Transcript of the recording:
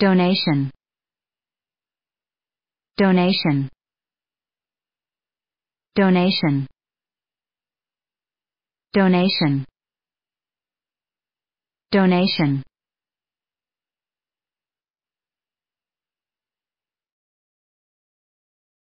donation donation donation donation donation